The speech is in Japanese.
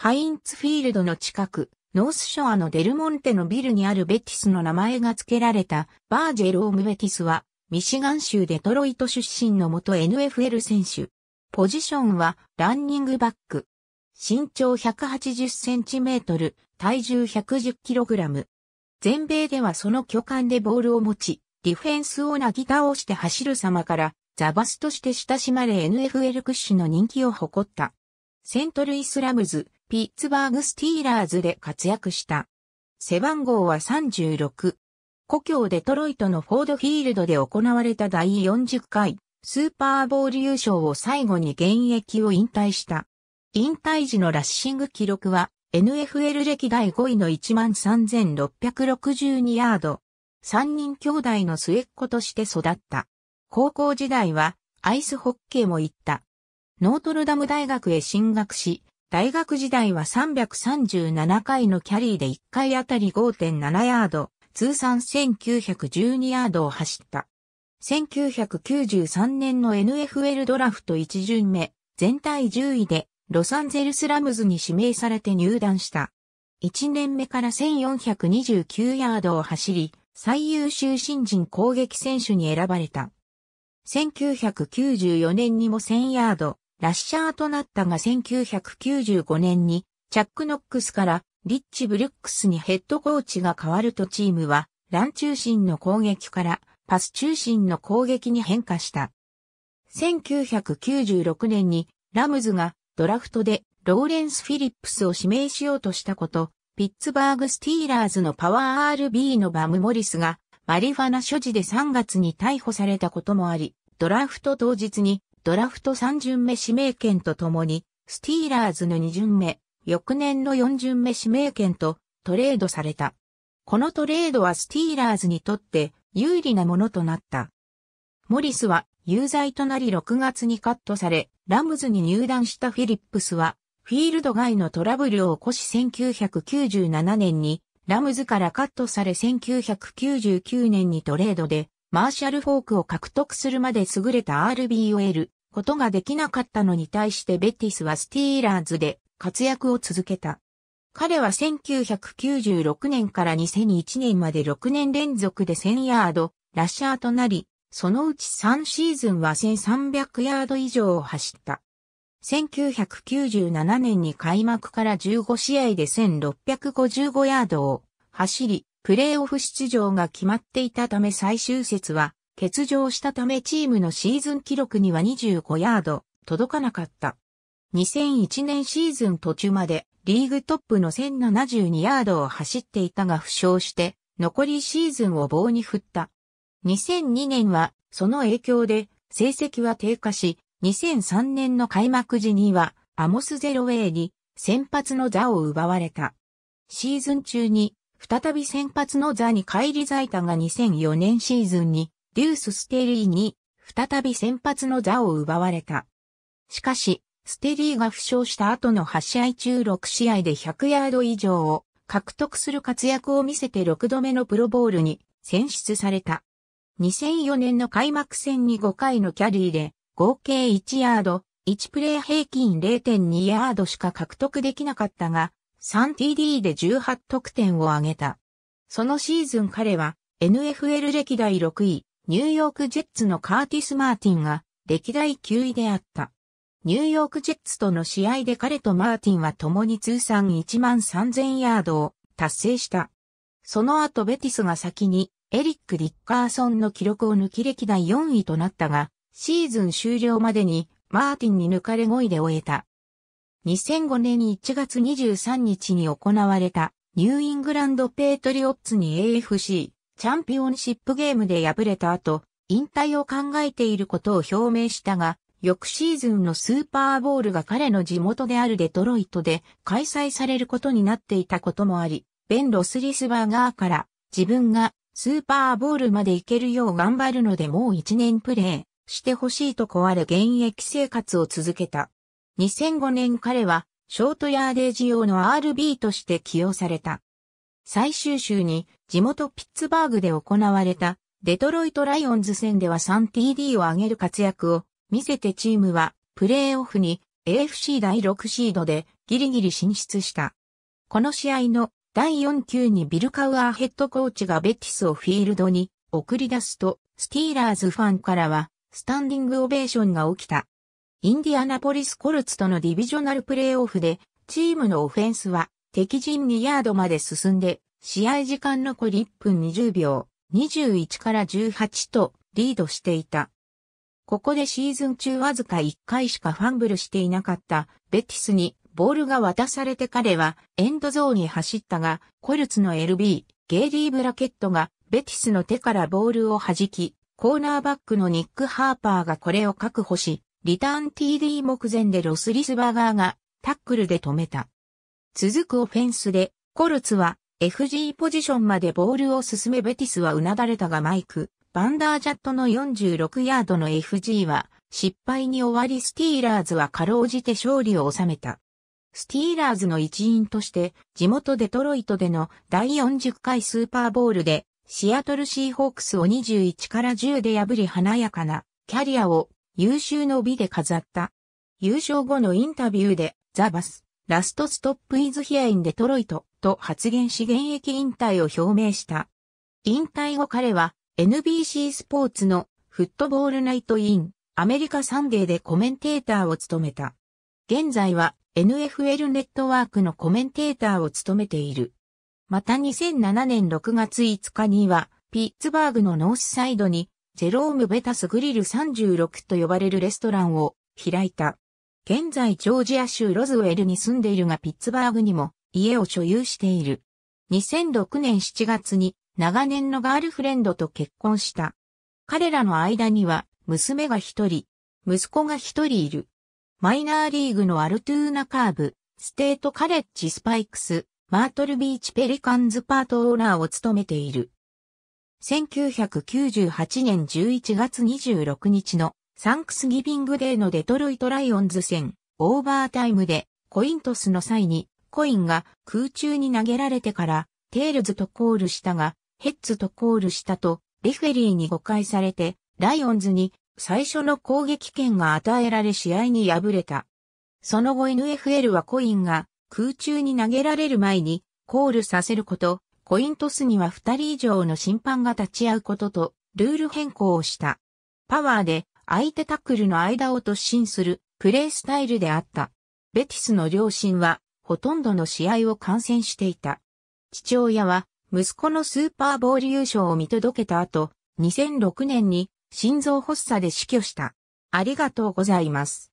ハインツフィールドの近く、ノースショアのデルモンテのビルにあるベティスの名前が付けられたバージェロオム・ベティスは、ミシガン州デトロイト出身の元 NFL 選手。ポジションはランニングバック。身長180センチメートル、体重110キログラム。全米ではその巨漢でボールを持ち、ディフェンスをなぎ倒して走る様から、ザバスとして親しまれ NFL 屈指の人気を誇った。セントルイスラムズ、ピッツバーグスティーラーズで活躍した。背番号は36。故郷デトロイトのフォードフィールドで行われた第40回スーパーボール優勝を最後に現役を引退した。引退時のラッシング記録は NFL 歴代5位の13,662ヤード。3人兄弟の末っ子として育った。高校時代はアイスホッケーも行った。ノートルダム大学へ進学し、大学時代は337回のキャリーで1回あたり5.7ヤード、通算1912ヤードを走った。1993年の NFL ドラフト1巡目、全体10位でロサンゼルスラムズに指名されて入団した。1年目から1429ヤードを走り、最優秀新人攻撃選手に選ばれた。1994年にも1000ヤード、ラッシャーとなったが1995年にチャック・ノックスからリッチ・ブリュックスにヘッドコーチが変わるとチームはラン中心の攻撃からパス中心の攻撃に変化した。1996年にラムズがドラフトでローレンス・フィリップスを指名しようとしたこと、ピッツバーグ・スティーラーズのパワー RB のバム・モリスがマリファナ所持で3月に逮捕されたこともあり、ドラフト当日にドラフト3巡目指名権とともに、スティーラーズの2巡目、翌年の4巡目指名権とトレードされた。このトレードはスティーラーズにとって有利なものとなった。モリスは有罪となり6月にカットされ、ラムズに入団したフィリップスは、フィールド外のトラブルを起こし1997年にラムズからカットされ1999年にトレードでマーシャルフォークを獲得するまで優れた RB を得ることができなかったのに対してベティスはスティーラーズで活躍を続けた。彼は1996年から2001年まで6年連続で1000ヤード、ラッシャーとなり、そのうち3シーズンは1300ヤード以上を走った。1997年に開幕から15試合で1655ヤードを走り、プレーオフ出場が決まっていたため最終節は、欠場したためチームのシーズン記録には25ヤード、届かなかった。2001年シーズン途中までリーグトップの1072ヤードを走っていたが負傷して、残りシーズンを棒に振った。2002年は、その影響で、成績は低下し、2003年の開幕時には、アモスゼロウェイに、先発の座を奪われた。シーズン中に、再び先発の座に返り咲いたが2004年シーズンに、デュース・ステリーに、再び先発の座を奪われた。しかし、ステリーが負傷した後の8試合中6試合で100ヤード以上を獲得する活躍を見せて6度目のプロボールに選出された。2004年の開幕戦に5回のキャリーで合計1ヤード、1プレー平均0.2ヤードしか獲得できなかったが、3TD で18得点を挙げた。そのシーズン彼は NFL 歴代6位、ニューヨークジェッツのカーティス・マーティンが歴代9位であった。ニューヨークジェッツとの試合で彼とマーティンは共に通算1万3000ヤードを達成した。その後ベティスが先にエリック・ディッカーソンの記録を抜き歴代4位となったが、シーズン終了までにマーティンに抜かれ5位で終えた。2005年1月23日に行われたニューイングランドペイトリオッツに AFC チャンピオンシップゲームで敗れた後、引退を考えていることを表明したが、翌シーズンのスーパーボールが彼の地元であるデトロイトで開催されることになっていたこともあり、ベン・ロスリスバーガーから自分がスーパーボールまで行けるよう頑張るのでもう一年プレーしてほしいと壊れ現役生活を続けた。2005年彼はショートヤーデージ用の RB として起用された。最終週に地元ピッツバーグで行われたデトロイトライオンズ戦では 3TD を上げる活躍を見せてチームはプレーオフに AFC 第6シードでギリギリ進出した。この試合の第4球にビルカウアーヘッドコーチがベティスをフィールドに送り出すと、スティーラーズファンからはスタンディングオベーションが起きた。インディアナポリスコルツとのディビジョナルプレイオフで、チームのオフェンスは敵陣2ヤードまで進んで、試合時間残り1分20秒、21から18とリードしていた。ここでシーズン中わずか1回しかファンブルしていなかったベティスにボールが渡されて彼はエンドゾーンに走ったが、コルツの LB、ゲイリー・ブラケットがベティスの手からボールを弾き、コーナーバックのニック・ハーパーがこれを確保し、リターン TD 目前でロスリスバーガーがタックルで止めた。続くオフェンスで、コルツは FG ポジションまでボールを進めベティスはうなだれたがマイク、バンダージャットの46ヤードの FG は失敗に終わりスティーラーズはかろうじて勝利を収めた。スティーラーズの一員として地元デトロイトでの第40回スーパーボールでシアトルシーホークスを21から10で破り華やかなキャリアを優秀の美で飾った。優勝後のインタビューで、ザバス、ラストストップイズヒアインデトロイトと発言し現役引退を表明した。引退後彼は NBC スポーツのフットボールナイトインアメリカサンデーでコメンテーターを務めた。現在は NFL ネットワークのコメンテーターを務めている。また2007年6月5日にはピッツバーグのノースサイドにジェローム・ベタスグリル36と呼ばれるレストランを開いた。現在ジョージア州ロズウェルに住んでいるがピッツバーグにも家を所有している。2006年7月に長年のガールフレンドと結婚した。彼らの間には娘が一人、息子が一人いる。マイナーリーグのアルトゥーナカーブ、ステートカレッジスパイクス、マートルビーチペリカンズパートオーナーを務めている。1998年11月26日のサンクスギビングデーのデトロイトライオンズ戦、オーバータイムでコイントスの際にコインが空中に投げられてからテールズとコールしたがヘッズとコールしたとレフェリーに誤解されてライオンズに最初の攻撃権が与えられ試合に敗れた。その後 NFL はコインが空中に投げられる前にコールさせることコイントスには2人以上の審判が立ち会うことと、ルール変更をした。パワーで相手タックルの間を突進するプレースタイルであった。ベティスの両親はほとんどの試合を観戦していた。父親は息子のスーパーボール優勝を見届けた後、2006年に心臓発作で死去した。ありがとうございます。